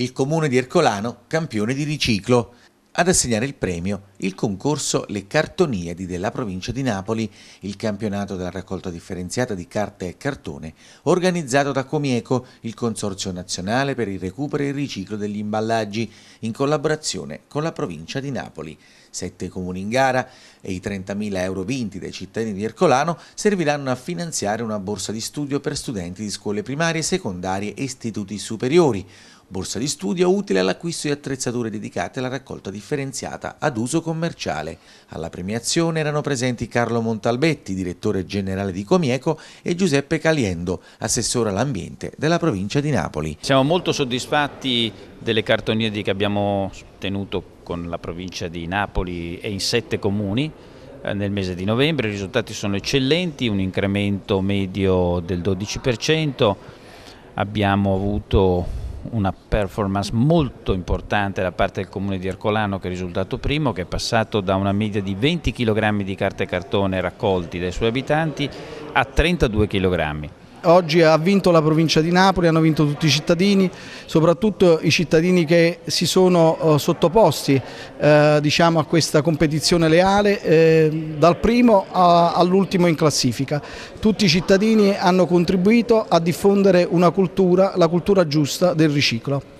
il comune di Ercolano campione di riciclo. Ad assegnare il premio il concorso Le Cartoniadi della provincia di Napoli, il campionato della raccolta differenziata di carte e cartone, organizzato da Comieco, il Consorzio Nazionale per il Recupero e il Riciclo degli Imballaggi, in collaborazione con la provincia di Napoli. Sette comuni in gara e i 30.000 euro vinti dai cittadini di Ercolano serviranno a finanziare una borsa di studio per studenti di scuole primarie, secondarie e istituti superiori, borsa di studio utile all'acquisto di attrezzature dedicate alla raccolta differenziata ad uso commerciale. Alla premiazione erano presenti Carlo Montalbetti, direttore generale di Comieco, e Giuseppe Caliendo, assessore all'ambiente della provincia di Napoli. Siamo molto soddisfatti delle cartonieri che abbiamo tenuto con la provincia di Napoli e in sette comuni eh, nel mese di novembre, i risultati sono eccellenti, un incremento medio del 12%, abbiamo avuto una performance molto importante da parte del comune di Ercolano che è risultato primo, che è passato da una media di 20 kg di carta e cartone raccolti dai suoi abitanti a 32 kg. Oggi ha vinto la provincia di Napoli, hanno vinto tutti i cittadini, soprattutto i cittadini che si sono eh, sottoposti eh, diciamo, a questa competizione leale eh, dal primo all'ultimo in classifica. Tutti i cittadini hanno contribuito a diffondere una cultura, la cultura giusta del riciclo.